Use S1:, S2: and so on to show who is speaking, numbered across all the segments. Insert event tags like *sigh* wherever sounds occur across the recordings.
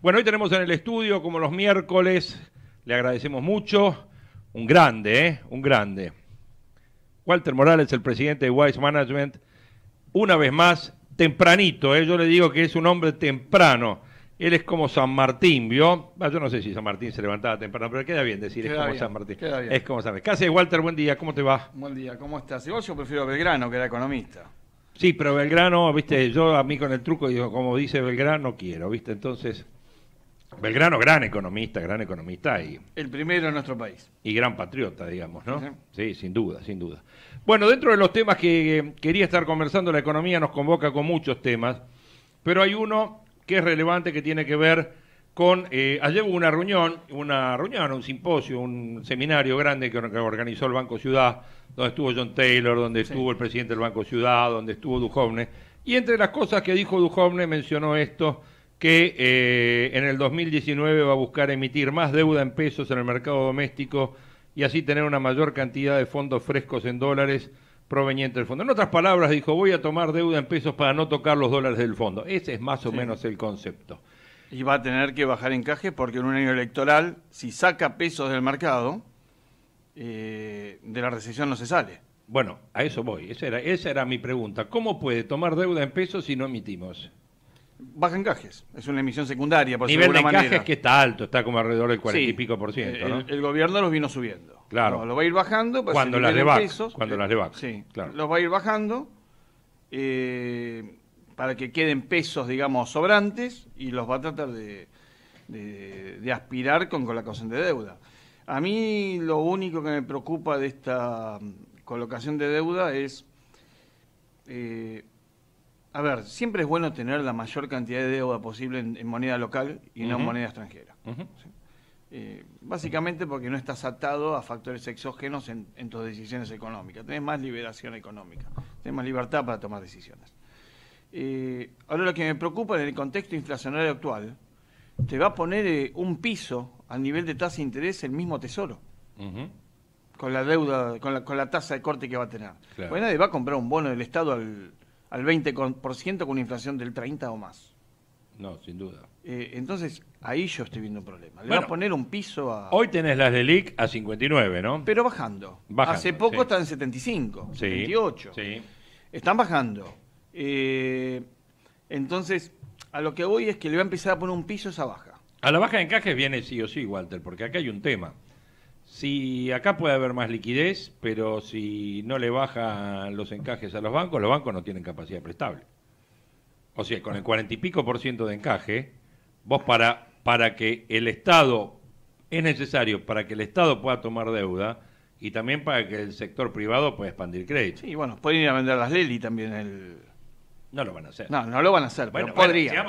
S1: Bueno, hoy tenemos en el estudio, como los miércoles, le agradecemos mucho, un grande, ¿eh? Un grande. Walter Morales, el presidente de Wise Management, una vez más, tempranito, ¿eh? yo le digo que es un hombre temprano. Él es como San Martín, ¿vio? Ah, yo no sé si San Martín se levantaba temprano, pero queda bien decir, queda es como San Martín. Es como San Martín. ¿Qué Walter? Buen día, ¿cómo te va?
S2: Buen día, ¿cómo estás? Vos yo prefiero Belgrano que era
S1: economista. Sí, pero Belgrano, viste, yo a mí con el truco, digo, como dice Belgrano, quiero, viste, entonces. Belgrano, gran economista, gran economista y.
S2: El primero en nuestro país.
S1: Y gran patriota, digamos, ¿no? Sí, sin duda, sin duda. Bueno, dentro de los temas que eh, quería estar conversando, la economía nos convoca con muchos temas, pero hay uno que es relevante que tiene que ver con. Eh, ayer hubo una reunión, una reunión, un simposio, un seminario grande que organizó el Banco Ciudad donde estuvo John Taylor, donde estuvo el presidente del Banco Ciudad, donde estuvo Duhovne. Y entre las cosas que dijo Duhovne mencionó esto, que eh, en el 2019 va a buscar emitir más deuda en pesos en el mercado doméstico y así tener una mayor cantidad de fondos frescos en dólares provenientes del fondo. En otras palabras, dijo, voy a tomar deuda en pesos para no tocar los dólares del fondo. Ese es más o menos el concepto.
S2: Y va a tener que bajar encaje porque en un año electoral, si saca pesos del mercado,
S1: eh, de la recesión no se sale. Bueno, a eso voy. Esa era, esa era mi pregunta. ¿Cómo puede tomar deuda en pesos si no emitimos? Baja encajes. Es una emisión secundaria, por Nivel de encajes que está alto, está como alrededor del 40 y pico por ciento. Eh, el, gobierno los
S2: vino subiendo. Claro. lo los va a ir bajando. cuando las Cuando las Sí, Los va a ir bajando para que queden pesos, digamos, sobrantes y los va a tratar de, aspirar con, la cosa de deuda. A mí lo único que me preocupa de esta mm, colocación de deuda es, eh, a ver, siempre es bueno tener la mayor cantidad de deuda posible en, moneda local y no en moneda extranjera. Eh, básicamente porque no estás atado a factores exógenos en, tus decisiones económicas. Tenés más liberación económica, tenés más libertad para tomar decisiones. Eh, ahora lo que me preocupa en el contexto inflacionario actual, te va a poner un piso a nivel de tasa de interés el mismo Tesoro. Con la deuda, con la, tasa de corte que va a tener. Pues nadie va a comprar un bono del Estado al, 20% con una inflación del 30 o más.
S1: No, sin duda.
S2: Eh, entonces, ahí yo estoy viendo un problema. Le bueno, a poner un piso a...
S1: Hoy tenés las del a 59, ¿no?
S2: Pero bajando.
S1: Hace poco están en
S2: 75, 78. Sí. Están bajando. Eh, entonces, a lo que voy es que le va a empezar a poner un piso esa baja.
S1: A la baja de encajes viene sí o sí, Walter, porque acá hay un tema. Si acá puede haber más liquidez, pero si no le bajan los encajes a los bancos, los bancos no tienen capacidad prestable. O sea, con el cuarenta y pico por ciento de encaje, vos para, para que el Estado, es necesario para que el Estado pueda tomar deuda y también para que el sector privado pueda expandir crédito. Sí, bueno, pueden ir a vender las Leli también el, no lo van a hacer. No, no lo van a hacer, pero podrían.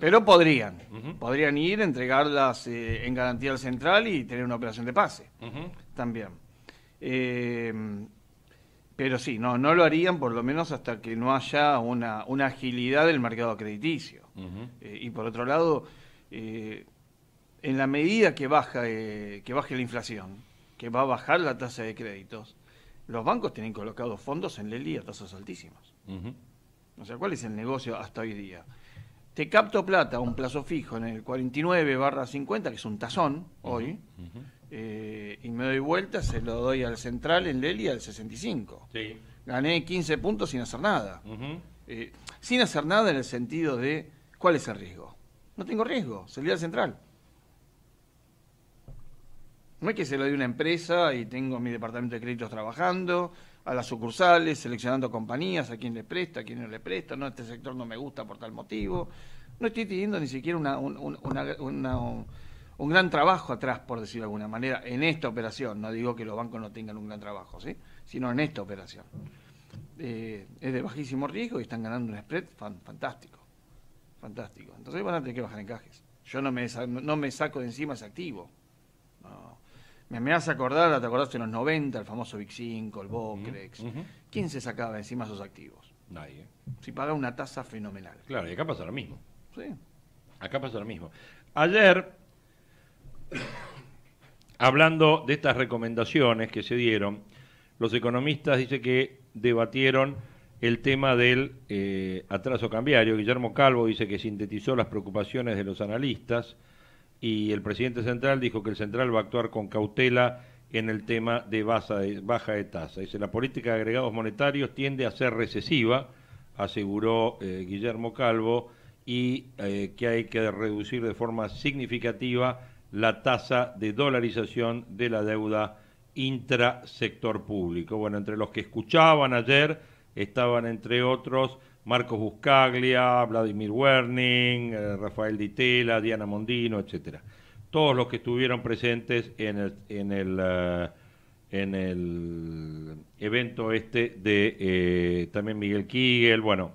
S1: pero
S2: podrían. Podrían ir, entregarlas eh, en garantía al central y tener una operación de pase. También. Eh, pero sí, no, no lo harían por lo menos hasta que no haya una, agilidad del mercado crediticio. Eh, y por otro lado, en la medida que, baja, que baje la inflación, que va a bajar la tasa de créditos, los bancos tienen colocados fondos en Leli a tasas altísimas. O sea, ¿cuál es el negocio hasta hoy día? Te capto plata a un plazo fijo en el 49 barra 50, que es un tazón hoy, eh, y me doy vuelta, se lo doy al central en Leli al 65. Gané 15 puntos sin hacer nada. Eh, sin hacer nada en el sentido de, ¿cuál es el riesgo? No tengo riesgo, se salí al central. No es que se lo dé una empresa y tengo mi departamento de créditos trabajando a las sucursales, seleccionando compañías, a quién le presta, a quién no le presta, no, este sector no me gusta por tal motivo. No estoy teniendo ni siquiera una, un, gran trabajo atrás, por decirlo de alguna manera, en esta operación. No digo que los bancos no tengan un gran trabajo, ¿sí? sino en esta operación. Eh, es de bajísimo riesgo y están ganando un spread fantástico. Fantástico. Entonces van a tener que bajar encajes. Yo no me, no me saco de encima ese activo me, me hace acordar, te acordaste en los 90, el famoso Big 5, el Bocrex. ¿Quién se sacaba encima esos
S1: activos? Nadie. Si pagaba una tasa fenomenal. Claro, y acá pasa lo mismo. Sí. Acá pasa lo mismo. Ayer, *coughs* hablando de estas recomendaciones que se dieron, los economistas dicen que debatieron el tema del eh, atraso cambiario. Guillermo Calvo dice que sintetizó las preocupaciones de los analistas y el presidente central dijo que el central va a actuar con cautela en el tema de baja de, tasa. Dice, la política de agregados monetarios tiende a ser recesiva, aseguró eh, Guillermo Calvo, y eh, que hay que reducir de forma significativa la tasa de dolarización de la deuda intrasector público. Bueno, entre los que escuchaban ayer estaban, entre otros, Marcos Buscaglia, Vladimir Werning, eh, Rafael Ditela, Diana Mondino, etcétera. Todos los que estuvieron presentes en el, en el, eh, en el evento este de eh, también Miguel Kigel, bueno,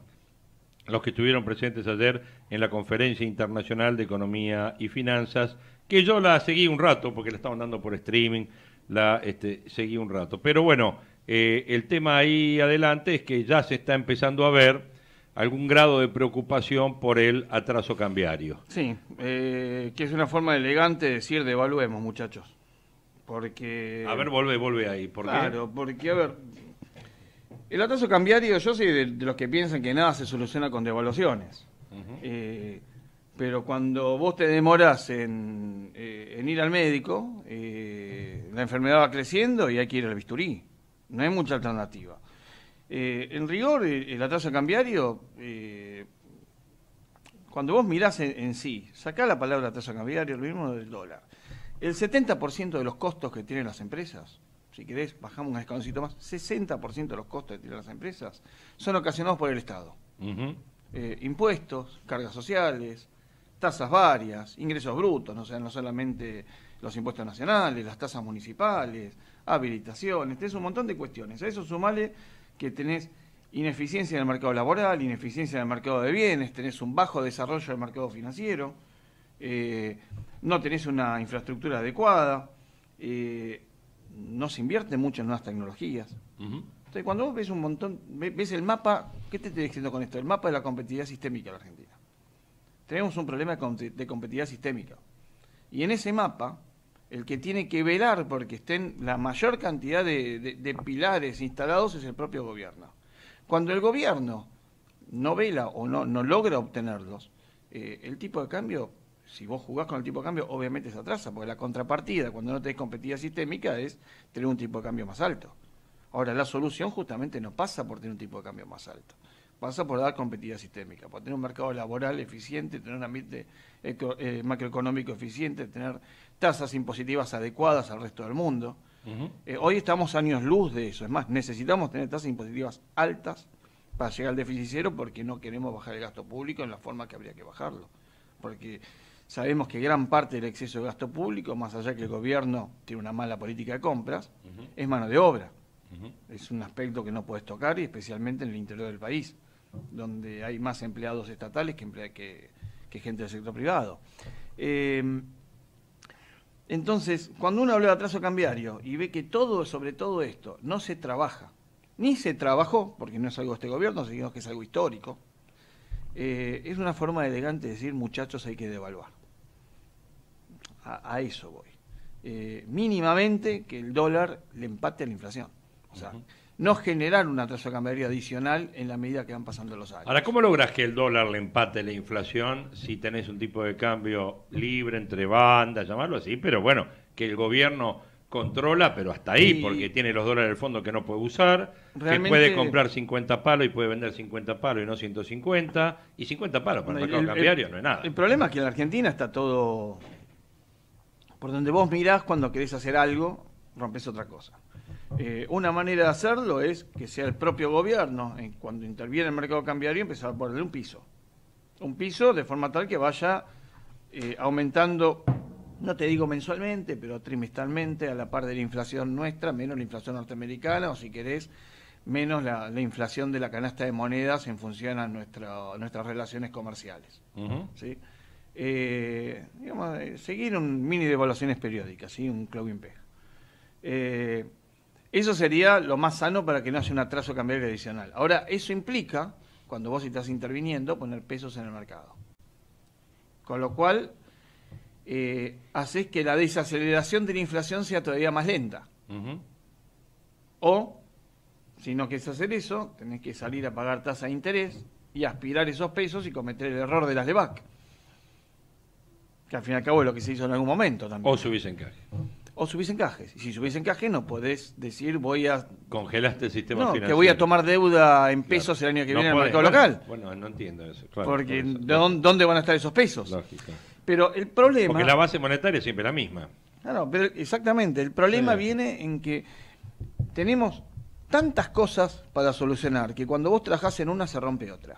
S1: los que estuvieron presentes ayer en la Conferencia Internacional de Economía y Finanzas, que yo la seguí un rato porque la estaban dando por streaming, la este, seguí un rato. Pero bueno, el tema ahí adelante es que ya se está empezando a ver algún grado de preocupación por el atraso cambiario.
S2: Sí, eh, que es una forma elegante de decir devaluemos, muchachos. Porque... A ver, vuelve, vuelve ahí. ¿Por claro, porque, a ver, el atraso cambiario, yo soy de, los que piensan que nada se soluciona con devaluaciones. Eh, pero cuando vos te demoras en, eh, en ir al médico, la enfermedad va creciendo y hay que ir al bisturí. No hay mucha alternativa. Eh, en rigor, eh, el, atraso cambiario, eh, cuando vos mirás en, sí, sacá la palabra tasa cambiario, lo mismo del dólar. El 70% de los costos que tienen las empresas, si querés, bajamos un escaloncito más, 60% de los costos que tienen las empresas son ocasionados por el Estado. impuestos, cargas sociales, tasas varias, ingresos brutos, no, sean no solamente los impuestos nacionales, las tasas municipales, habilitaciones, es un montón de cuestiones. A eso sumale que tenés ineficiencia en el mercado laboral, ineficiencia en el mercado de bienes, tenés un bajo desarrollo del mercado financiero, eh, no tenés una infraestructura adecuada, eh, no se invierte mucho en nuevas tecnologías.
S1: Entonces,
S2: cuando vos ves un montón, ves el mapa, ¿qué te estoy diciendo con esto? El mapa de la competitividad sistémica de la Argentina. Tenemos un problema de competitividad sistémica. Y en ese mapa el que tiene que velar porque estén la mayor cantidad de, pilares instalados es el propio gobierno. Cuando el gobierno no vela o no, logra obtenerlos, eh, el tipo de cambio, si vos jugás con el tipo de cambio, obviamente se atrasa, porque la contrapartida cuando no tenés competitividad sistémica es tener un tipo de cambio más alto. Ahora, la solución justamente no pasa por tener un tipo de cambio más alto pasa por dar competitividad sistémica, por tener un mercado laboral eficiente, tener un ambiente eh, macroeconómico eficiente, tener tasas impositivas adecuadas al resto del mundo. Eh, hoy estamos años luz de eso, es más, necesitamos tener tasas impositivas altas para llegar al déficit cero porque no queremos bajar el gasto público en la forma que habría que bajarlo, porque sabemos que gran parte del exceso de gasto público, más allá que el gobierno tiene una mala política de compras, es mano de obra. Es un aspecto que no puedes tocar y especialmente en el interior del país donde hay más empleados estatales que, gente del sector privado. Em, entonces, cuando uno habla de atraso cambiario y ve que todo, sobre todo esto, no se trabaja, ni se trabajó, porque no es algo de este gobierno, sino que es algo histórico, eh, es una forma elegante de decir, muchachos, hay que devaluar. A, eso voy. Eh, mínimamente que el dólar le empate a la inflación. O sea, no generar una tasa cambiaria adicional en la medida que van pasando los años.
S1: Ahora, ¿cómo logras que el dólar le empate la inflación si tenés un tipo de cambio libre entre bandas, llamarlo así? Pero bueno, que el gobierno controla, pero hasta ahí, porque tiene los dólares del fondo que no puede usar,
S3: que puede comprar
S1: 50 palos y puede vender 50 palos y no 150, y 50 palos para el mercado cambiario no es nada. El problema es que
S2: en la Argentina está todo... Por donde vos mirás cuando querés hacer algo, rompes otra cosa. Eh, una manera de hacerlo es que sea el propio gobierno, cuando interviene el mercado cambiario, empezar a ponerle un piso. Un piso de forma tal que vaya eh, aumentando, no te digo mensualmente, pero trimestralmente, a la par de la inflación nuestra, menos la inflación norteamericana, o si querés, menos la, inflación de la canasta de monedas en función a, nuestras relaciones comerciales. Eh, seguir un mini de evaluaciones periódicas, ¿sí? un club Eh, eso sería lo más sano para que no haya un atraso cambiario adicional. Ahora, eso implica, cuando vos estás interviniendo, poner pesos en el mercado. Con lo cual, eh, haces que la desaceleración de la inflación sea todavía más lenta. O, si no quieres hacer eso, tenés que salir a pagar tasa de interés y aspirar esos pesos y cometer el error de las de BAC. Que al fin y al cabo es lo que se hizo en algún momento también. O se en o subís encajes. Y si subís encajes no podés decir voy a...
S1: Congelaste el sistema que voy a
S2: tomar deuda en pesos el año que viene en el mercado local.
S1: Bueno, no entiendo eso. Porque ¿dónde van a estar esos pesos? Lógico. Pero el problema... Porque la base monetaria es siempre la misma.
S2: Claro, pero exactamente. El problema viene en que tenemos tantas cosas para solucionar que cuando vos trabajás en una se rompe otra.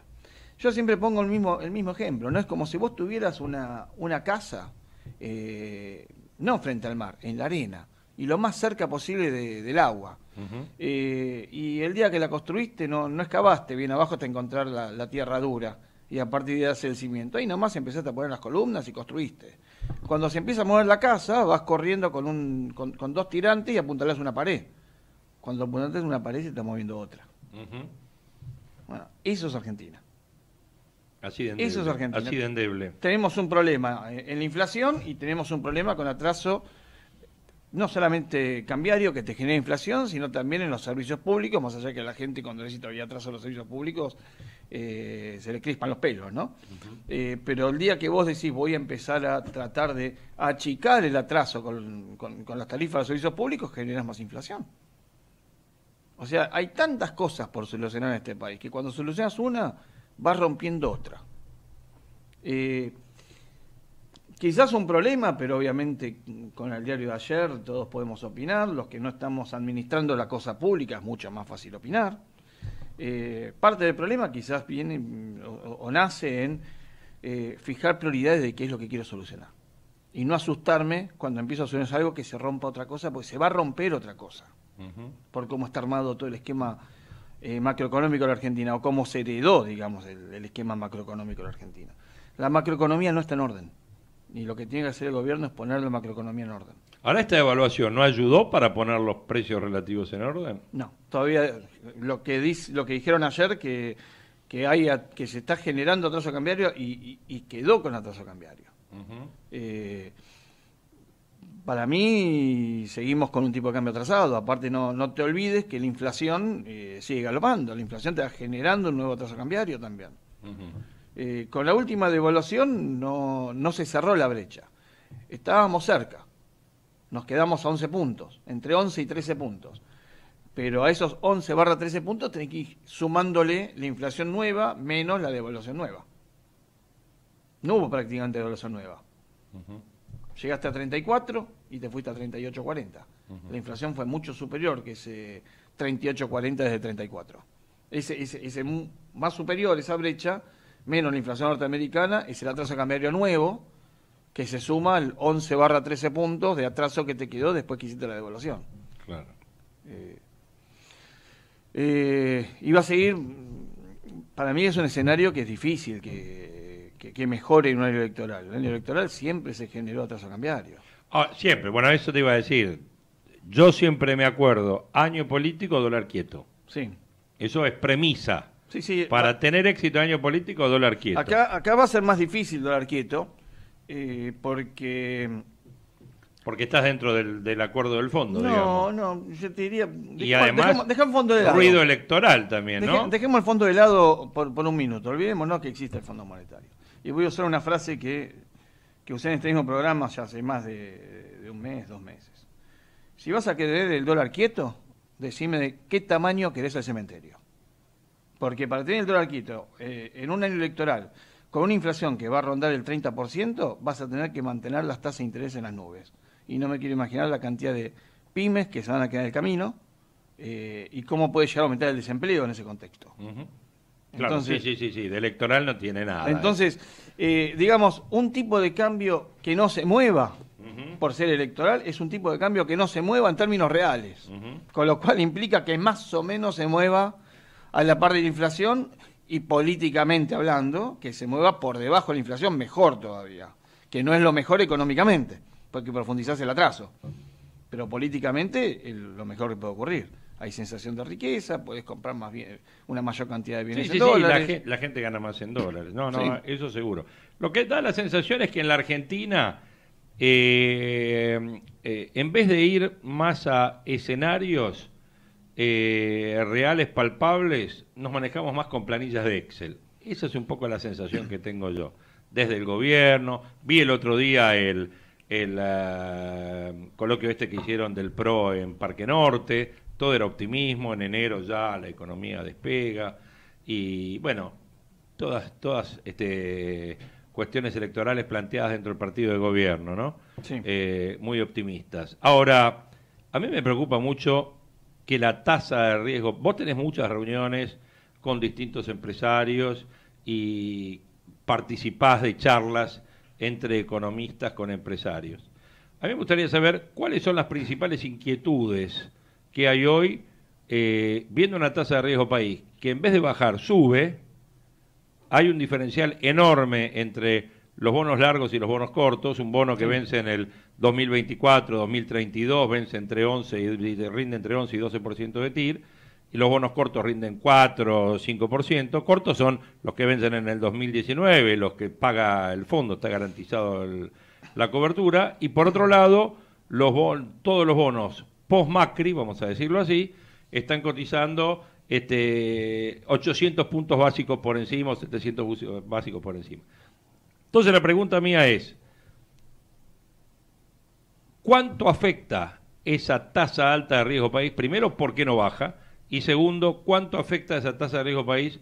S2: Yo siempre pongo el mismo, el mismo ejemplo, ¿no? Es como si vos tuvieras una, una casa... Eh, no frente al mar, en la arena, y lo más cerca posible del agua. Eh, y el día que la construiste no, excavaste bien abajo hasta encontrar la, tierra dura y a partir de hace el cimiento. Ahí nomás empezaste a poner las columnas y construiste. Cuando se empieza a mover la casa, vas corriendo con, un, con, dos tirantes y apuntalás una pared. Cuando apuntalas una pared se está moviendo otra. Bueno, eso es Argentina.
S1: Así de Eso es
S2: Tenemos un problema eh, en la inflación y tenemos un problema con atraso no solamente cambiario que te genera inflación, sino también en los servicios públicos, más allá que la gente cuando necesita un atraso en los servicios públicos eh, se le crispan los pelos, ¿no? Eh, pero el día que vos decís voy a empezar a tratar de achicar el atraso con las tarifas de los servicios públicos, generas más inflación. O sea, hay tantas cosas por solucionar en este país que cuando solucionas una, va rompiendo otra. Eh, quizás un problema, pero obviamente con el diario de ayer todos podemos opinar, los que no estamos administrando la cosa pública es mucho más fácil opinar. Eh, parte del problema quizás viene o, nace en eh, fijar prioridades de qué es lo que quiero solucionar. Y no asustarme cuando empiezo a solucionar algo que se rompa otra cosa, porque se va a romper otra cosa. Por cómo está armado todo el esquema eh, macroeconómico de la Argentina o cómo se heredó, digamos, el, esquema macroeconómico de la Argentina. La macroeconomía no está en orden y lo que tiene que hacer el gobierno es poner la macroeconomía en orden.
S1: Ahora esta evaluación no ayudó para poner los precios relativos en orden. No,
S2: todavía lo que dijeron ayer que que hay que se está generando atraso cambiario y, quedó con atraso cambiario para mí seguimos con un tipo de cambio atrasado. Aparte, no, te olvides que la inflación eh, sigue galopando. La inflación te va generando un nuevo atraso cambiario también. Eh, con la última devaluación no, se cerró la brecha. Estábamos cerca. Nos quedamos a 11 puntos, entre 11 y 13 puntos. Pero a esos 11 barra 13 puntos tenés que ir sumándole la inflación nueva menos la devaluación nueva. No hubo prácticamente devaluación nueva. Llegaste a 34, y te fuiste a 38,40. La inflación fue mucho superior que ese 38,40 desde 34. Ese, ese, ese más superior, esa brecha, menos la inflación norteamericana, es el atraso cambiario nuevo, que se suma al 11 barra 13 puntos de atraso que te quedó después que hiciste la devaluación. Claro. Eh, iba eh, a seguir, para mí es un escenario que es difícil que, mejore en un año electoral. En el año electoral siempre se generó atraso cambiario.
S1: Ah, siempre, bueno, eso te iba a decir. Yo siempre me acuerdo, año político, dólar quieto. Sí. Eso es premisa.
S2: Sí, sí. Eh, Para ah.
S1: tener éxito año político, dólar quieto.
S2: Acá, va a ser más difícil dólar quieto,
S1: eh, porque... Porque estás dentro del, acuerdo del fondo, no,
S2: No, no, yo te diría...
S1: Y además, fondo de lado. ruido electoral también, ¿no?
S2: dejemos el fondo de lado por, por un minuto, olvidémonos que existe el Fondo Monetario. Y voy a usar una frase que que usé en este mismo programa ya hace más de, un mes, dos meses. Si vas a querer el dólar quieto, decime de qué tamaño querés el cementerio. Porque para tener el dólar quieto eh, en un año electoral con una inflación que va a rondar el 30%, vas a tener que mantener las tasas de interés en las nubes. Y no me quiero imaginar la cantidad de pymes que se van a quedar en el camino eh, y cómo puede llegar a aumentar el desempleo en ese contexto
S1: entonces, sí, sí, sí, de electoral no tiene nada. ¿eh? Entonces,
S2: eh, digamos, un tipo de cambio que no se mueva por ser electoral es un tipo de cambio que no se mueva en términos reales, con lo cual implica que más o menos se mueva a la par de la inflación y políticamente hablando, que se mueva por debajo de la inflación, mejor todavía, que no es lo mejor económicamente, porque profundizás el atraso, pero políticamente lo mejor que puede ocurrir hay sensación de riqueza, puedes comprar más bien una mayor cantidad de bienes sí, la,
S1: gente gana más en dólares. No, no, eso seguro. Lo que da la sensación es que en la Argentina, eh, eh, en vez de ir más a escenarios eh, reales, palpables, nos manejamos más con planillas de Excel. Esa es un poco la sensación que tengo yo. Desde el gobierno, vi el otro día el, ah, coloquio este que hicieron del PRO en Parque Norte, todo era optimismo, en enero ya la economía despega y bueno, todas, todas este, cuestiones electorales planteadas dentro del partido de gobierno, ¿no? Eh, muy optimistas. Ahora, a mí me preocupa mucho que la tasa de riesgo, vos tenés muchas reuniones con distintos empresarios y participás de charlas entre economistas con empresarios. A mí me gustaría saber cuáles son las principales inquietudes que hay hoy, eh, viendo una tasa de riesgo país que en vez de bajar sube, hay un diferencial enorme entre los bonos largos y los bonos cortos, un bono que vence en el 2024, 2032, vence entre 11 y, rinde entre 11 y 12% de TIR, y los bonos cortos rinden 4 o 5%, cortos son los que vencen en el 2019, los que paga el fondo, está garantizado la cobertura, y por otro lado, los todos los bonos post-Macri, vamos a decirlo así, están cotizando 800 este, puntos básicos por encima 700 básicos por encima. Entonces la pregunta mía es, ¿cuánto afecta esa tasa alta de riesgo país? Primero, ¿por qué no baja? Y segundo, ¿cuánto afecta esa tasa de riesgo país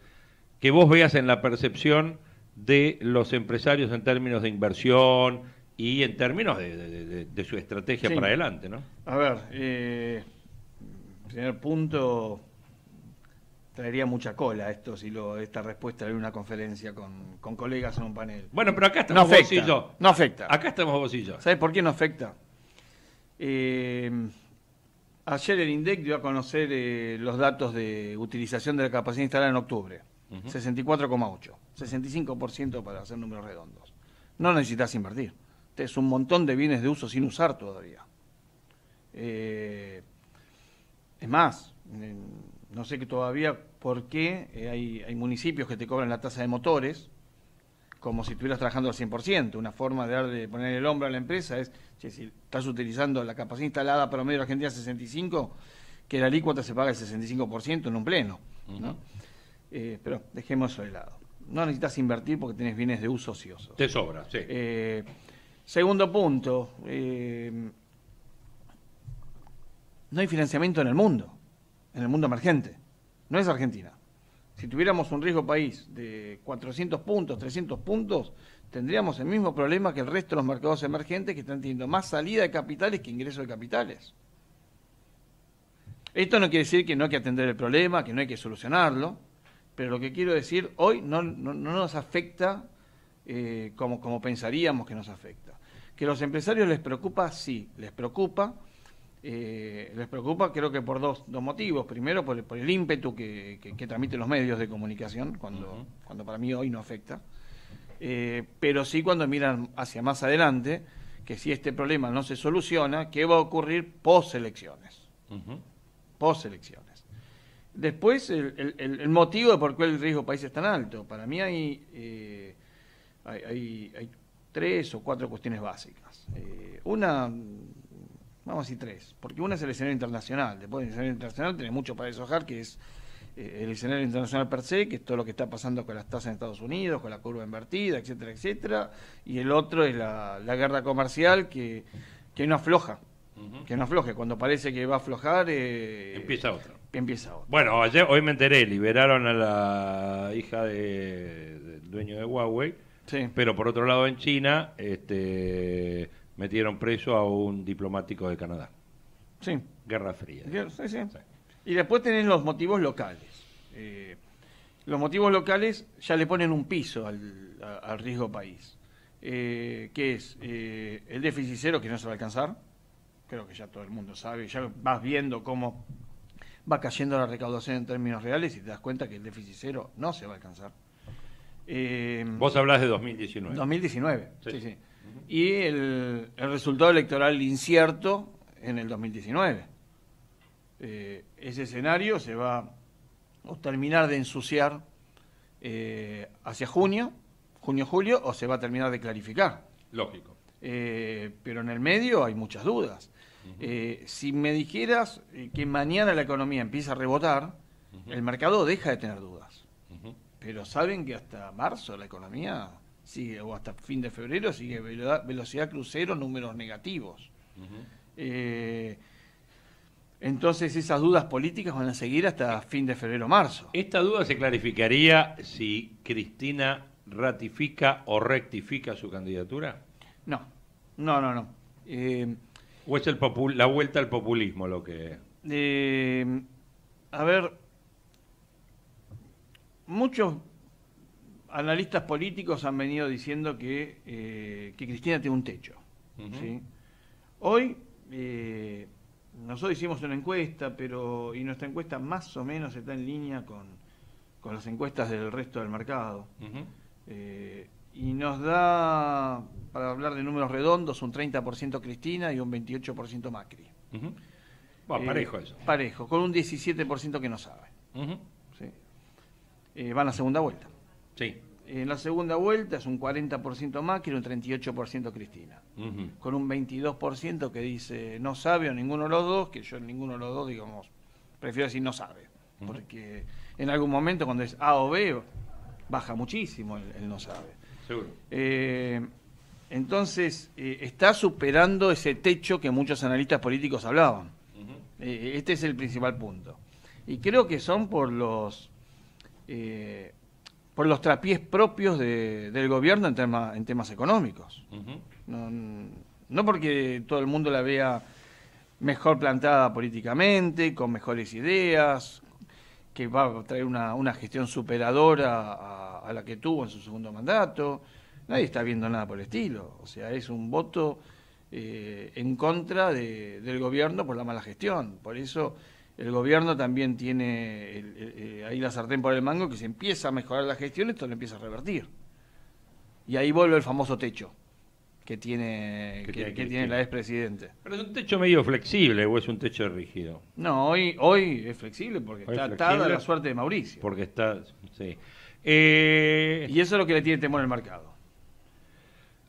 S1: que vos veas en la percepción de los empresarios en términos de inversión, y en términos de, su estrategia para adelante, ¿no?
S2: A ver, eh, primer punto, traería mucha cola esto si lo, esta respuesta en una conferencia con, colegas en un panel. Bueno, pero acá estamos no afecta, No afecta. Acá estamos vos y yo. ¿Sabes por qué no afecta? Eh, ayer el INDEC dio a conocer eh, los datos de utilización de la capacidad instalada en octubre. 64,8. 65% para hacer números redondos. No necesitas invertir. Este es un montón de bienes de uso sin usar todavía. Eh, es más, no sé que todavía por qué eh, hay, municipios que te cobran la tasa de motores como si estuvieras trabajando al 100%. Una forma de, darle, poner el hombro a la empresa es, si estás utilizando la capacidad instalada promedio Argentina 65, que la alícuota se paga el 65% en un pleno. Eh, pero dejemos eso de lado. No necesitas invertir porque tienes bienes de uso ociosos.
S1: Te sobra, sí.
S2: Segundo punto, eh, no hay financiamiento en el mundo, en el mundo emergente, no es Argentina. Si tuviéramos un riesgo país de 400 puntos, 300 puntos, tendríamos el mismo problema que el resto de los mercados emergentes que están teniendo más salida de capitales que ingreso de capitales. Esto no quiere decir que no hay que atender el problema, que no hay que solucionarlo, pero lo que quiero decir, hoy no, nos afecta eh, como pensaríamos que nos afecta. ¿Que los empresarios les preocupa? Sí, les preocupa. Eh, les preocupa creo que por dos, motivos. Primero, por el, ímpetu que, que, transmiten los medios de comunicación, cuando, cuando para mí hoy no afecta. Eh, pero sí cuando miran hacia más adelante, que si este problema no se soluciona, ¿qué va a ocurrir post-elecciones? Post-elecciones. Después, el, motivo de por qué el riesgo país es tan alto. Para mí hay eh, tres o cuatro cuestiones básicas. Eh, una, vamos a decir tres, porque una es el escenario internacional. Después del escenario internacional tiene mucho para deshojar, que es eh, el escenario internacional per se, que es todo lo que está pasando con las tasas en Estados Unidos, con la curva invertida, etcétera, etcétera. Y el otro es la, guerra comercial que, que no afloja. Que no afloje, cuando parece que va a aflojar. Eh, empieza otro Empieza
S1: Bueno, ayer, hoy me enteré, liberaron a la hija del dueño de Huawei Sí. Pero por otro lado, en China este, metieron preso a un diplomático de Canadá. Sí. Guerra Fría.
S2: Y después tenés los motivos locales. Eh, los motivos locales ya le ponen un piso al, riesgo país, eh, que es eh, el déficit cero que no se va a alcanzar, creo que ya todo el mundo sabe, ya vas viendo cómo va cayendo la recaudación en términos reales y te das cuenta que el déficit cero no se va a alcanzar. Em,
S1: Vos hablás de 2019. 2019, sí, sí.
S2: Y el, resultado electoral incierto en el 2019. Eh, ese escenario se va a terminar de ensuciar eh, hacia junio, junio-julio, o se va a terminar de clarificar. Lógico. Eh, pero en el medio hay muchas dudas. si me dijeras que mañana la economía empieza a rebotar, el mercado deja de tener dudas pero saben que hasta marzo la economía sigue, o hasta fin de febrero sigue velocidad crucero, números negativos. Eh, entonces esas dudas políticas van a seguir hasta fin de febrero marzo.
S1: Esta duda se clarificaría si Cristina ratifica o rectifica su candidatura. No, no, no, no. Eh, ¿O es la vuelta al populismo lo que...
S2: Eh, a ver, muchos analistas políticos han venido diciendo que, eh, Cristina tiene un techo. Hoy eh, nosotros hicimos una encuesta, pero y nuestra encuesta más o menos está en línea con, las encuestas del resto del mercado. Eh, y nos da, para hablar de números redondos, un 30% Cristina y un 28% Macri. Bueno, parejo eso. Parejo, con un 17% que no sabe eh, va a la segunda vuelta. Sí. En la segunda vuelta es un 40% más que un 38% Cristina. Con un 22% que dice no sabe o ninguno de los dos, que yo en ninguno de los dos, digamos, prefiero decir no sabe. Porque en algún momento cuando es A o B, baja muchísimo el, no sabe. Seguro. Eh, entonces, eh, está superando ese techo que muchos analistas políticos hablaban. Eh, este es el principal punto. Y creo que son por los eh, por los trapiés propios de, del gobierno en, tema, en temas económicos. no, porque todo el mundo la vea mejor plantada políticamente, con mejores ideas, que va a traer una, gestión superadora a, la que tuvo en su segundo mandato. Nadie está viendo nada por el estilo. O sea, es un voto eh, en contra de, del gobierno por la mala gestión. Por eso el gobierno también tiene eh, ahí la sartén por el mango, que si empieza a mejorar la gestión, esto lo empieza a revertir. Y ahí vuelve el famoso techo que tiene, que, tiene, la expresidente. Pero
S1: es un techo medio flexible o es un techo rígido.
S2: No, hoy, hoy es flexible porque está atada la suerte
S1: de Mauricio. Porque está, sí.
S2: Eh, y eso es lo que le tiene temor al mercado.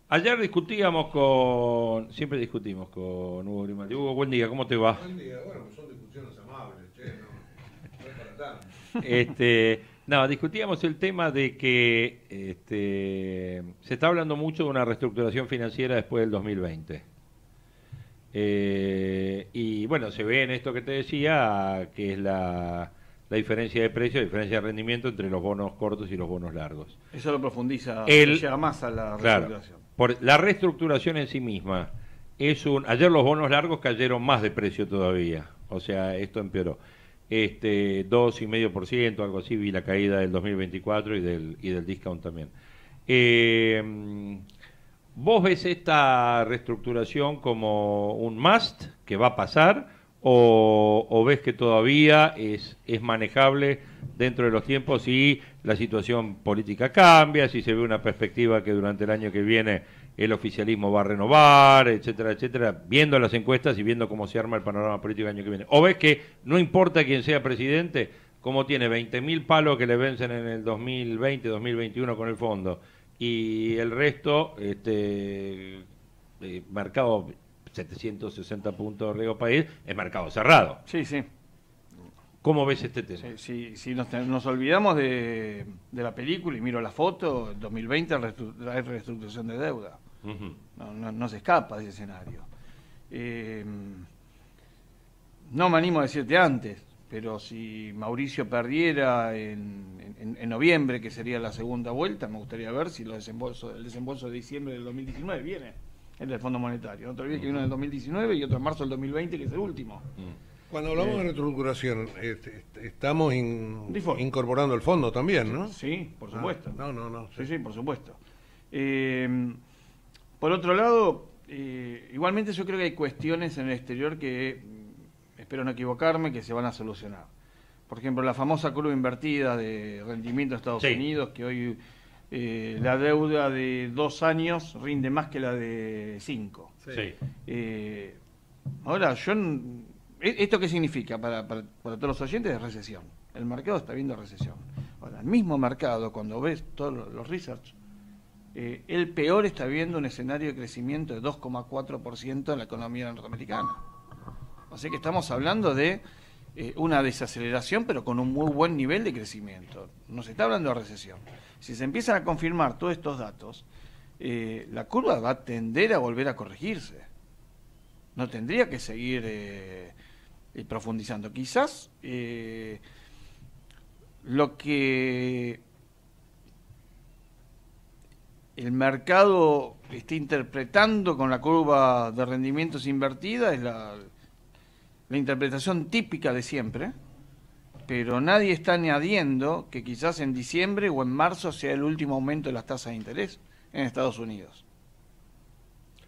S1: Ayer discutíamos con, siempre discutimos con Hugo Grimaldi. Hugo, buen día, ¿cómo te va? Buen
S3: día, bueno, son discusiones este,
S1: no, discutíamos el tema de que este, se está hablando mucho de una reestructuración financiera después del 2020. Eh, y bueno, se ve en esto que te decía, que es la, diferencia de precio, la diferencia de rendimiento entre los bonos cortos y los bonos largos.
S2: Eso lo profundiza, llega más a la reestructuración.
S1: la reestructuración en sí misma es un. Ayer los bonos largos cayeron más de precio todavía, o sea, esto empeoró este 2,5%, algo así, vi la caída del 2024 y del, y del discount también. Em, ¿Vos ves esta reestructuración como un must que va a pasar o, ves que todavía es, es manejable dentro de los tiempos si la situación política cambia, si se ve una perspectiva que durante el año que viene el oficialismo va a renovar, etcétera, etcétera, viendo las encuestas y viendo cómo se arma el panorama político el año que viene. O ves que no importa quién sea presidente, como tiene 20.000 palos que le vencen en el 2020, 2021 con el fondo, y el resto, este, 760 eh, puntos riego país, es marcado cerrado. Sí, sí. ¿Cómo ves este tema? Si, nos, olvidamos de,
S2: la película y miro la foto, 2020 es reestructuración de deuda no, no, se escapa de ese escenario. Em, no me animo a decirte antes, pero si Mauricio perdiera en, noviembre, que sería la segunda vuelta, me gustaría ver si el desembolso de diciembre del 2019 viene, el del Fondo Monetario. otro día que viene en el 2019 y otro en marzo del 2020, que es el último.
S3: Mm. Cuando hablamos eh. de reestructuración, estamos incorporando el fondo también, ¿no? Sí, por supuesto.
S2: Ah, no, no, no. Sí, sí, por supuesto. Em, por otro lado, eh, igualmente yo creo que hay cuestiones en el exterior que, mm, espero no equivocarme, que se van a solucionar. Por ejemplo, la famosa curva invertida de rendimiento de Estados Unidos, que hoy eh, la deuda de dos años rinde más que la de cinco. Eh, ahora, yo, ¿e-, ¿esto qué significa para, todos los oyentes? Es recesión. El mercado está viendo recesión. Ahora, el mismo mercado, cuando ves todos los research eh, el peor está viendo un escenario de crecimiento de 2,4% en la economía norteamericana. Así que estamos hablando de eh, una desaceleración, pero con un muy buen nivel de crecimiento. No se está hablando de recesión. Si se empiezan a confirmar todos estos datos, eh, la curva va a tender a volver a corregirse. No tendría que seguir profundizando. Quizás lo que el mercado está interpretando con la curva de rendimientos invertida es la, interpretación típica de siempre, pero nadie está añadiendo que quizás en diciembre o en marzo sea el último aumento de las tasas de interés en Estados Unidos.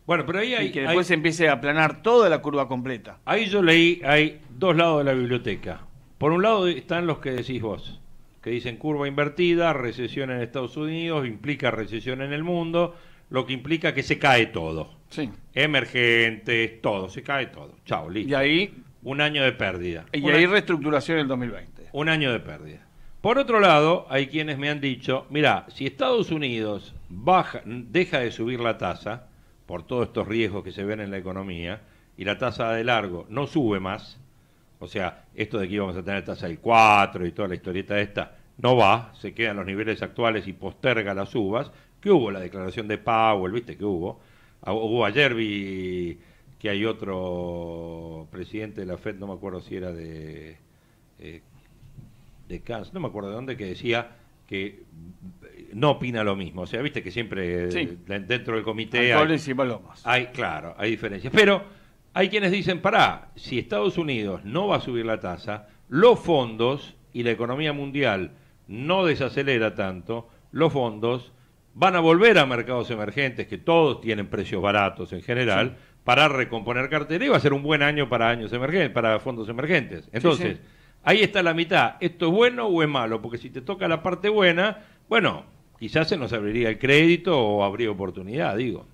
S1: Bueno, pero ahí hay... Y que después se empiece a aplanar toda la curva completa. Ahí yo leí, hay dos lados de la biblioteca. Por un lado están los que decís vos, dicen curva invertida, recesión en Estados Unidos, implica recesión en el mundo, lo que implica que se cae todo. Sí. Emergentes, todo, se cae todo. Chao, listo. Y ahí... Un año de pérdida. Y ahí reestructuración en 2020. Un año de pérdida. Por otro lado, hay quienes me han dicho, mira, si Estados Unidos baja, deja de subir la tasa, por todos estos riesgos que se ven en la economía, y la tasa de largo no sube más, o sea, esto de que íbamos a tener tasa del 4 y toda la historieta esta, no va, se quedan los niveles actuales y posterga las uvas, que hubo la declaración de Powell, viste que hubo, ah, hubo ayer vi que hay otro presidente de la Fed, no me acuerdo si era de, eh, de no me acuerdo de dónde, que decía que eh, no opina lo mismo. O sea, viste que siempre eh, dentro del comité hay, hay, claro, hay diferencias. Pero hay quienes dicen, pará, si Estados Unidos no va a subir la tasa, los fondos y la economía mundial no desacelera tanto, los fondos van a volver a mercados emergentes, que todos tienen precios baratos en general, para recomponer cartera y va a ser un buen año para, años para fondos emergentes. Entonces, ahí está la mitad. ¿Esto es bueno o es malo? Porque si te toca la parte buena, bueno, quizás se nos abriría el crédito o habría oportunidad, digo.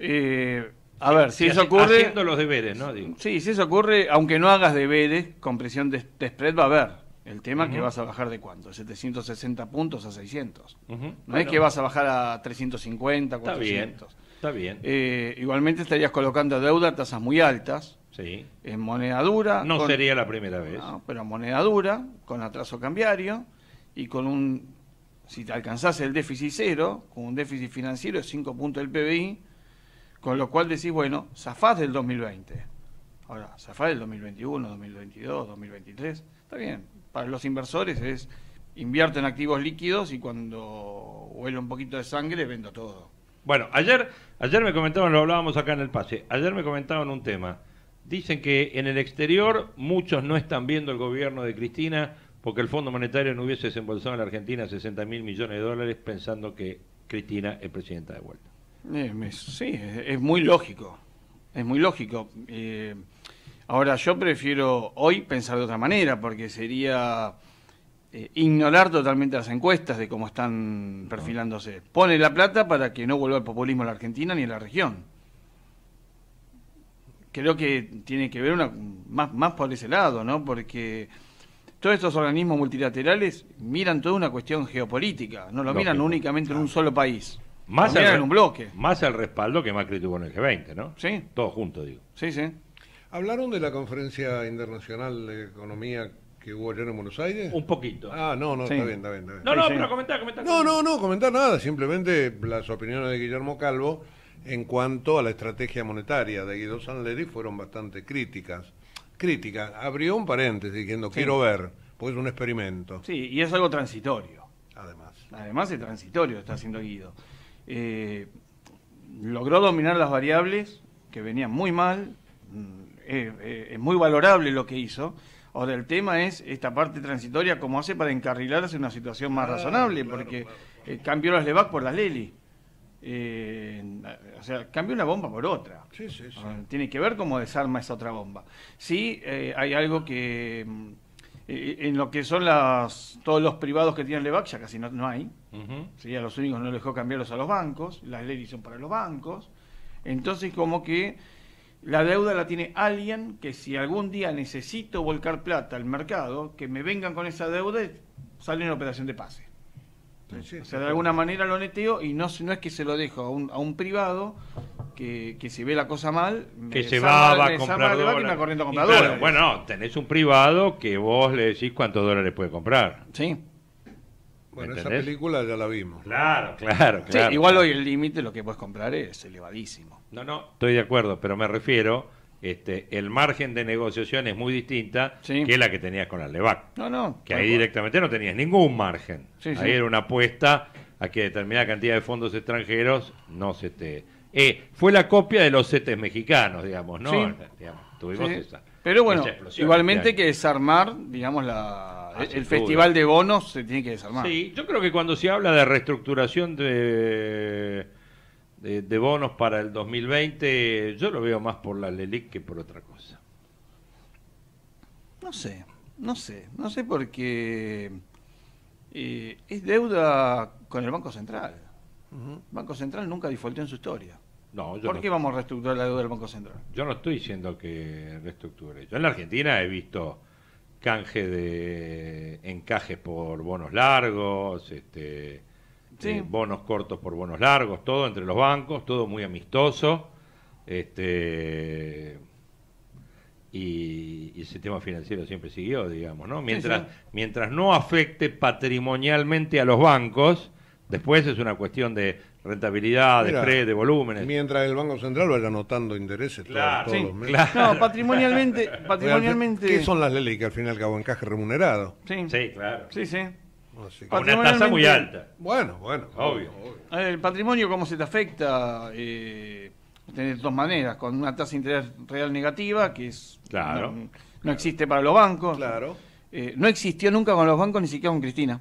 S2: Eh,
S1: a ver, si, eso ocurre... Haciendo los deberes, ¿no? Sí, si eso ocurre, aunque no hagas
S2: deberes, con presión de, de spread va a haber. El tema que vas a bajar de cuánto, de 760 puntos a 600. No es que vas a bajar a 350, 400.
S1: Está bien. Está bien.
S2: Eh, igualmente estarías colocando deuda a tasas muy altas. Sí. En moneda dura. No sería
S1: la primera vez. No,
S2: pero moneda dura, con atraso cambiario y con un. Si te alcanzás el déficit cero, con un déficit financiero de 5 puntos del PBI, con lo cual decís, bueno, zafás del 2020. Ahora, zafás del 2021, 2022, 2023. Está bien, para los inversores es invierto en activos líquidos y cuando huele un poquito de sangre vendo todo.
S1: Bueno, ayer, ayer me comentaban, lo hablábamos acá en el pase, ayer me comentaban un tema. Dicen que en el exterior muchos no están viendo el gobierno de Cristina porque el Fondo Monetario no hubiese desembolsado en la Argentina 60 mil millones de dólares pensando que Cristina es presidenta de vuelta.
S2: Eh, sí, es, muy lógico, es muy lógico. Eh, Ahora, yo prefiero hoy pensar de otra manera, porque sería eh, ignorar totalmente las encuestas de cómo están perfilándose. Pone la plata para que no vuelva el populismo a la Argentina ni a la región. Creo que tiene que ver una, más, por ese lado, ¿no? Porque todos estos organismos multilaterales miran toda una cuestión
S1: geopolítica, no lo miran
S3: únicamente en un solo país.
S1: Más al un bloque. Más el respaldo que Macri tuvo en el G20, ¿no? Sí. todo juntos, digo.
S3: Sí, sí. ¿Hablaron de la conferencia internacional de economía que hubo ayer en Buenos Aires? Un poquito. Ah, no, no, está bien, está bien. No, no, pero comentar, comentar. No, no, no, comentar nada, simplemente las opiniones de Guillermo Calvo en cuanto a la estrategia monetaria de Guido Sanleri fueron bastante críticas. Críticas. Abrió un paréntesis diciendo, quiero ver, pues es un experimento. Sí, y es algo transitorio.
S2: Además. Además es transitorio, está haciendo Guido. Eh, logró dominar las variables que venían muy mal, mm, eh, es muy valorable lo que hizo. Ahora, el tema es esta parte transitoria, cómo hace para encarrilarse en una situación más razonable, porque eh, cambió las Levac por las Leli. Eh, o sea, cambió una bomba por otra. Ah, tiene que ver cómo desarma esa otra bomba. Sí, hay algo que mm, en lo que son las, todos los privados que tienen Levac ya casi no, hay. sería los únicos no dejó cambiarlos a los bancos, las leyes son para los bancos. Entonces, como que la deuda la tiene alguien que si algún día necesito volcar plata al mercado, que me vengan con esa deuda, sale una operación de pase.
S3: o sea, de alguna
S2: manera lo neteo y no, no es que se lo dejo a un, a un privado que, que ve la cosa mal, que se va a comprar dólares.
S3: Bueno,
S1: tenés un privado que vos le decís cuántos dólares puede comprar. Sí. Bueno, esa película ya la
S3: vimos. Claro,
S1: claro, claro. igual hoy
S2: el límite lo que puedes comprar es elevadísimo.
S1: No, no, estoy de acuerdo, pero me refiero, este, el margen de negociación es muy distinta que la que tenías con la LEVAC. No, no. Que ahí directamente no tenías ningún margen. ahí era una apuesta a que determinada cantidad de fondos extranjeros no se te... Eh, fue la copia de los CETES mexicanos, digamos, ¿no? Sí. tuvimos esa. Pero bueno,
S2: este igualmente que desarmar, digamos, la Ah, el festival de
S1: bonos se tiene que desarmar. Sí, yo creo que cuando se habla de reestructuración de, de, bonos para el 2020, yo lo veo más por la LELIC que por otra cosa.
S2: No sé, no sé,
S1: no sé porque eh, es
S2: deuda con el Banco Central. Banco Central nunca difolteó en su historia. No, ¿Por qué
S1: vamos a reestructurar la deuda del Banco Central? Yo no estoy diciendo que reestructure. Yo en la Argentina he visto canje de encajes por bonos largos, este, bonos cortos por bonos largos, todo entre los bancos, todo muy amistoso. Este, y, el sistema financiero siempre siguió, digamos, ¿no? Mientras, mientras no afecte patrimonialmente a los bancos, después es una cuestión de rentabilidad, de de volúmenes. Mientras el Banco
S3: Central vaya anotando intereses todos, los meses. No, patrimonialmente, *laughs* patrimonialmente. ¿Qué son las leyes que al final y al cabo encaje remunerado?
S1: Sí, sí claro. Sí, sí. Una tasa muy alta.
S2: Bueno, bueno. Obvio. El patrimonio, ¿cómo se te afecta? Eh, de dos maneras, con una tasa de interés real negativa, que es claro, no, existe para los bancos. Claro. Eh, no existió nunca con los bancos, ni siquiera con Cristina.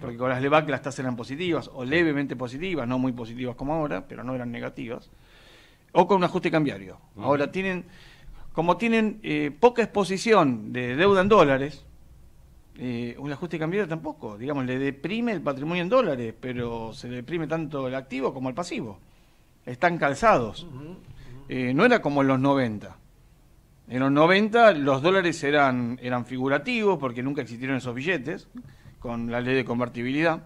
S2: Porque con las LEVAC las tasas eran positivas o levemente positivas, no muy positivas como ahora, pero no eran negativas. O con un ajuste cambiario. Ahora tienen, como tienen eh, poca exposición de deuda en dólares, eh, un ajuste cambiario tampoco. Digamos, le deprime el patrimonio en dólares, pero se le deprime tanto el activo como el pasivo. Están calzados. Eh, no era como en los 90. En los 90 los dólares eran, eran figurativos porque nunca existieron esos billetes con la ley de convertibilidad,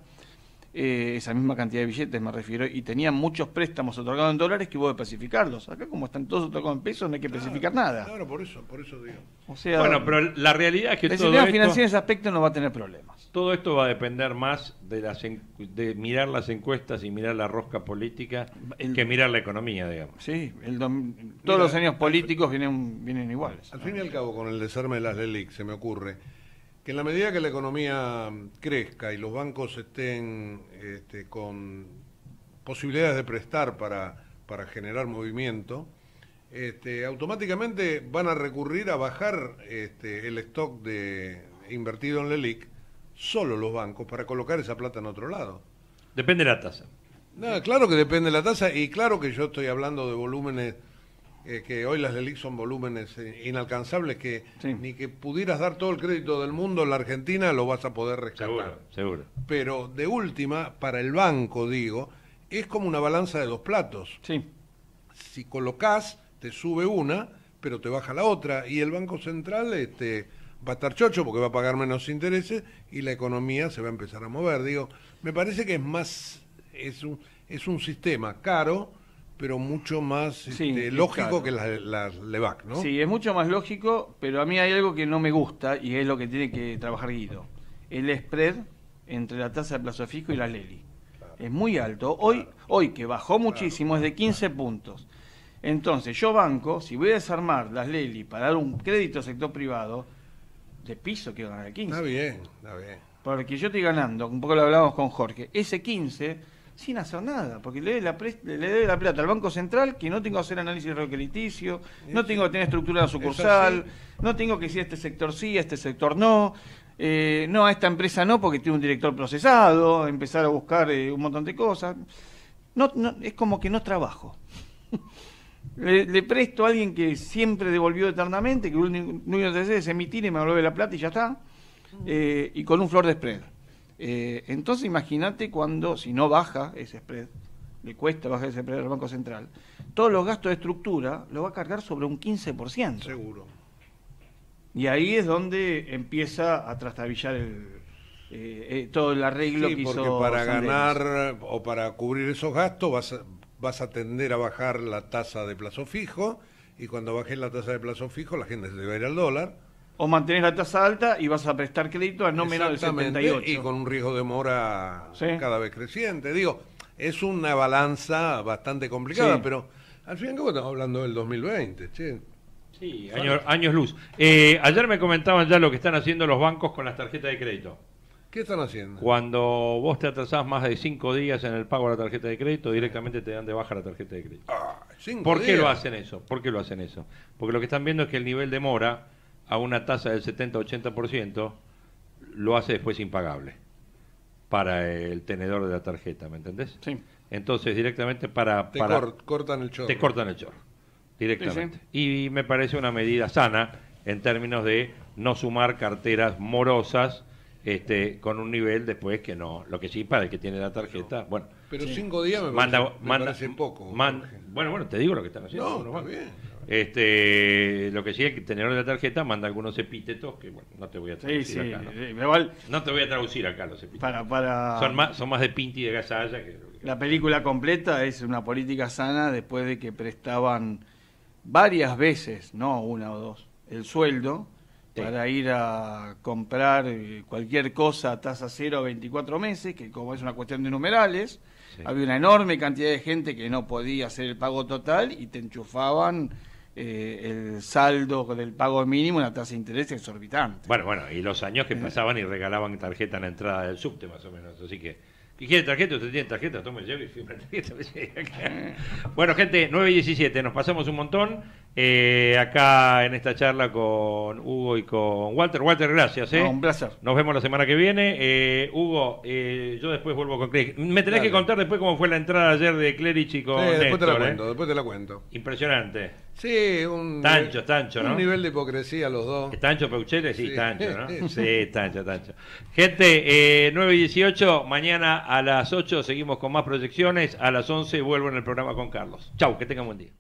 S2: eh, esa misma cantidad de billetes me refiero, y tenían muchos préstamos otorgados en dólares que hubo que pacificarlos Acá como están todos otorgados en pesos no hay que pacificar nada.
S3: Claro, por eso, por eso digo. bueno, pero la realidad es que... El todo sistema financiero
S2: en ese aspecto no va a tener problemas.
S1: Todo esto va a depender más de, las de mirar las encuestas y mirar la rosca política que mirar la economía, digamos.
S3: Sí, todos los años políticos vienen, vienen iguales. Al fin y al cabo, con el desarme de las LELIC, se me ocurre que en la medida que la economía crezca y los bancos estén este, con posibilidades de prestar para, para generar movimiento, este, automáticamente van a recurrir a bajar este, el stock de invertido en LELIC, solo los bancos, para colocar esa plata en otro lado.
S1: Depende de la tasa.
S3: No, claro que depende de la tasa y claro que yo estoy hablando de volúmenes eh, que hoy las LELIC son volúmenes eh, inalcanzables que ni que pudieras dar todo el crédito del mundo en la Argentina lo vas a poder rescatar. Seguro, seguro. Pero de última, para el banco, digo, es como una balanza de dos platos. Sí. Si colocas, te sube una, pero te baja la otra. Y el Banco Central este, va a estar chocho porque va a pagar menos intereses y la economía se va a empezar a mover. Digo, me parece que es más, es un, es un sistema caro pero mucho más este, lógico que
S2: las, LEVAC, ¿no? Sí, es mucho más
S3: lógico,
S2: pero a mí hay algo que no me gusta y es lo que tiene que trabajar Guido. El spread entre la tasa de plazo fijo y la LELI. Es muy alto. Hoy, hoy que bajó muchísimo, es de 15 puntos. Entonces, yo banco, si voy a desarmar las LELI para dar un crédito al sector privado, de piso quiero ganar el 15. Está bien, está bien. Porque yo estoy ganando, un poco lo hablamos con Jorge, ese 15 sin hacer nada, porque le dé la, le la plata al Banco Central, que no tengo que hacer análisis requeriticio, no tengo que tener estructura de sucursal, no tengo que decir este sector sí, este sector no, eh, no, a esta empresa no porque tiene un director procesado, empezar a buscar eh, un montón de cosas. No, es como que no trabajo. *laughs* le, presto a alguien que siempre devolvió eternamente, que lo único que hace es emitir y me devuelve la plata y ya está, eh, y con un flor de spread. Eh, entonces imagínate cuando, si no baja ese spread, le cuesta bajar ese spread al Banco Central, todos los gastos de estructura lo va a cargar sobre un 15%. Seguro. Y ahí es
S3: donde empieza a trastabillar el,
S2: eh, eh todo el arreglo sí, porque para ganar
S3: o para cubrir esos gastos vas a, vas a tender a bajar la tasa de plazo fijo y cuando bajes la tasa de plazo fijo la gente se va a ir al dólar o mantenés la tasa alta y vas a prestar crédito a no menos del 78. Y con un riesgo de mora cada vez creciente. Digo, es una balanza bastante complicada, pero al fin y al cabo estamos hablando del 2020, Sí, años, luz. Eh, ayer me
S1: comentaban ya lo que están haciendo los bancos con las tarjetas de crédito.
S3: ¿Qué están haciendo?
S1: Cuando vos te atrasás más de cinco días en el pago de la tarjeta de crédito, directamente te dan de baja la tarjeta de crédito. Ah, ¿Por lo hacen eso? ¿Por qué lo hacen eso? Porque lo que están viendo es que el nivel de mora a una tasa del 70-80%, lo hace después impagable para el tenedor de la tarjeta, ¿me entendés? Sí. Entonces, directamente para... Te
S3: cortan el chorro. Te cortan
S1: el chorro, directamente. Y me parece una medida sana en términos de no sumar carteras morosas este, con un nivel después que no. Lo que sí, para el que tiene la tarjeta, bueno. Pero cinco días me, manda, poco. bueno, bueno, te digo lo que están haciendo. No, está bien. Este, lo que sí, es que tener la tarjeta manda algunos epítetos que, bueno, no te voy a traducir acá. ¿no? te voy a traducir acá los epítetos. Para, Son, más, de Pinti y de Gasalla
S2: La película completa es una política sana después de que prestaban varias veces, no una o dos, el sueldo para ir a comprar eh, cualquier cosa a tasa cero a 24 meses, que como es una cuestión de numerales, había una enorme cantidad de gente que no podía hacer el pago total y te enchufaban eh, el saldo del pago mínimo, una tasa de interés
S1: exorbitante. Bueno, bueno, y los años que eh. pasaban y regalaban tarjeta en la entrada del subte, más o menos. Así que, quiere tarjeta? ¿Usted tiene tarjeta? Tome, y tarjeta. *laughs* Eh. bueno, gente, 9 y 17, nos pasamos un montón. Eh, acá en esta charla con Hugo y con Walter. Walter, gracias. ¿eh? un placer. Nos vemos la semana que viene. Eh, Hugo, yo después vuelvo con Cris. Me tenés que contar después cómo fue la entrada ayer de Clerich y con. Sí, después te la cuento,
S3: después te la cuento.
S1: Impresionante.
S3: Sí, un. Tancho, Tancho, ¿no? Un nivel de hipocresía los dos.
S1: ¿Tancho Peuchele? Sí, Tancho, ¿no? *laughs* sí, Tancho, Tancho. Gente, 9 y 18, mañana a las 8 seguimos con más proyecciones. A las 11 vuelvo en el programa con Carlos. Chau, que tengan buen día.